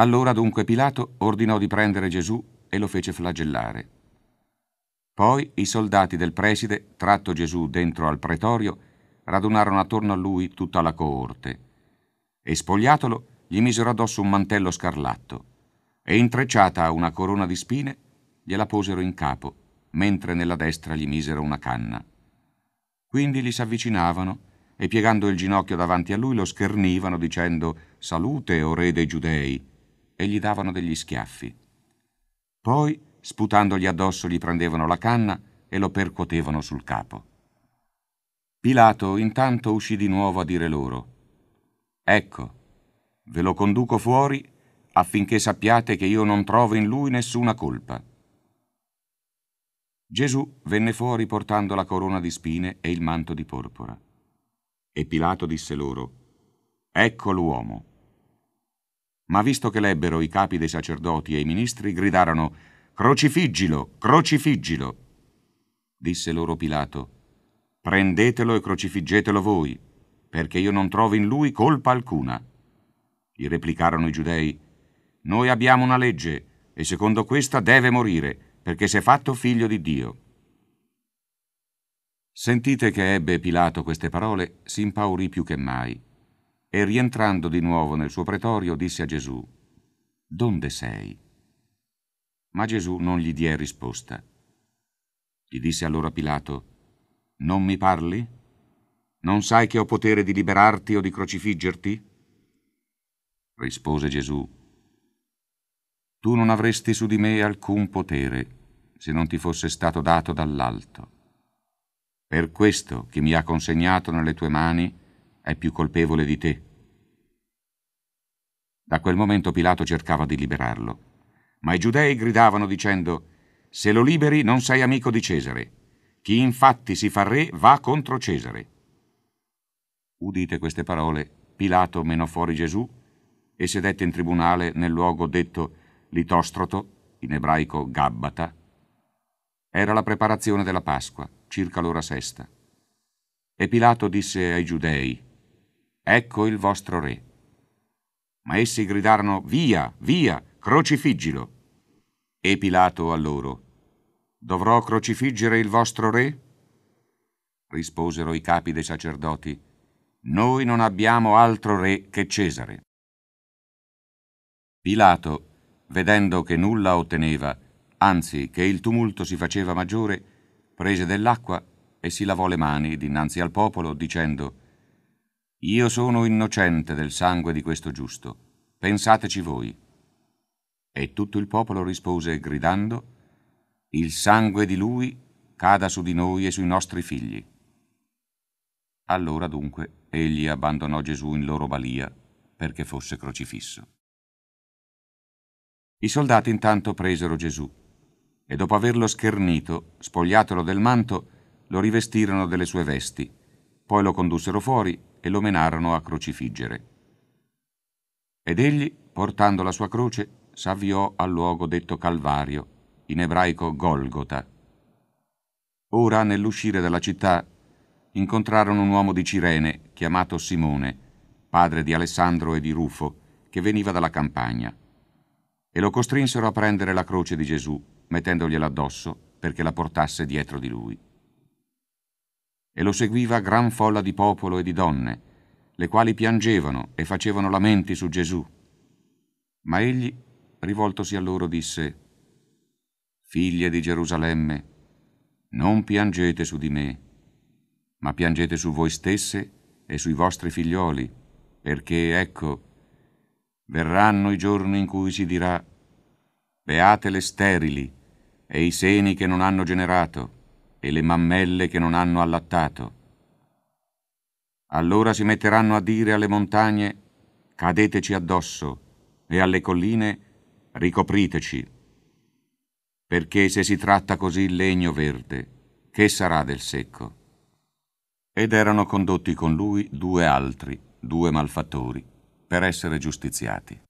Allora dunque Pilato ordinò di prendere Gesù e lo fece flagellare. Poi i soldati del preside, tratto Gesù dentro al pretorio, radunarono attorno a lui tutta la coorte. E spogliatolo, gli misero addosso un mantello scarlatto, e intrecciata a una corona di spine, gliela posero in capo, mentre nella destra gli misero una canna. Quindi gli s'avvicinavano e piegando il ginocchio davanti a lui lo schernivano dicendo «Salute, o re dei giudei!» e gli davano degli schiaffi. Poi, sputandogli addosso, gli prendevano la canna e lo percuotevano sul capo. Pilato intanto uscì di nuovo a dire loro, Ecco, ve lo conduco fuori affinché sappiate che io non trovo in lui nessuna colpa. Gesù venne fuori portando la corona di spine e il manto di porpora. E Pilato disse loro, Ecco l'uomo. Ma visto che l'ebbero, i capi dei sacerdoti e i ministri gridarono Crocifiggilo, crocifiggilo. Disse loro Pilato, Prendetelo e crocifiggetelo voi, perché io non trovo in lui colpa alcuna. Gli replicarono i giudei, Noi abbiamo una legge, e secondo questa deve morire, perché si è fatto figlio di Dio. Sentite che ebbe Pilato queste parole, si impaurì più che mai e rientrando di nuovo nel suo pretorio, disse a Gesù, Donde sei? Ma Gesù non gli diè risposta. Gli disse allora Pilato, Non mi parli? Non sai che ho potere di liberarti o di crocifiggerti? Rispose Gesù, Tu non avresti su di me alcun potere se non ti fosse stato dato dall'alto. Per questo che mi ha consegnato nelle tue mani, è più colpevole di te. Da quel momento Pilato cercava di liberarlo, ma i giudei gridavano dicendo, se lo liberi non sei amico di Cesare. Chi infatti si fa re va contro Cesare. Udite queste parole, Pilato menò fuori Gesù e sedette in tribunale nel luogo detto Litostroto, in ebraico Gabbata. Era la preparazione della Pasqua, circa l'ora sesta. E Pilato disse ai giudei, Ecco il vostro re. Ma essi gridarono, Via, via, crocifiggilo. E Pilato a loro, Dovrò crocifiggere il vostro re? Risposero i capi dei sacerdoti, Noi non abbiamo altro re che Cesare. Pilato, vedendo che nulla otteneva, anzi che il tumulto si faceva maggiore, prese dell'acqua e si lavò le mani dinanzi al popolo, dicendo, io sono innocente del sangue di questo giusto. Pensateci voi. E tutto il popolo rispose gridando, Il sangue di lui cada su di noi e sui nostri figli. Allora dunque egli abbandonò Gesù in loro balia perché fosse crocifisso. I soldati intanto presero Gesù e dopo averlo schernito, spogliatolo del manto, lo rivestirono delle sue vesti, poi lo condussero fuori e lo menarono a crocifiggere. Ed egli, portando la sua croce, s'avviò al luogo detto Calvario, in ebraico Golgota. Ora, nell'uscire dalla città, incontrarono un uomo di Cirene, chiamato Simone, padre di Alessandro e di Rufo, che veniva dalla campagna. E lo costrinsero a prendere la croce di Gesù, mettendogliela addosso perché la portasse dietro di lui e lo seguiva gran folla di popolo e di donne, le quali piangevano e facevano lamenti su Gesù. Ma egli, rivoltosi a loro, disse, Figlie di Gerusalemme, non piangete su di me, ma piangete su voi stesse e sui vostri figlioli, perché, ecco, verranno i giorni in cui si dirà, Beate le sterili e i seni che non hanno generato, e le mammelle che non hanno allattato. Allora si metteranno a dire alle montagne, cadeteci addosso, e alle colline, ricopriteci. Perché se si tratta così il legno verde, che sarà del secco? Ed erano condotti con lui due altri, due malfattori, per essere giustiziati.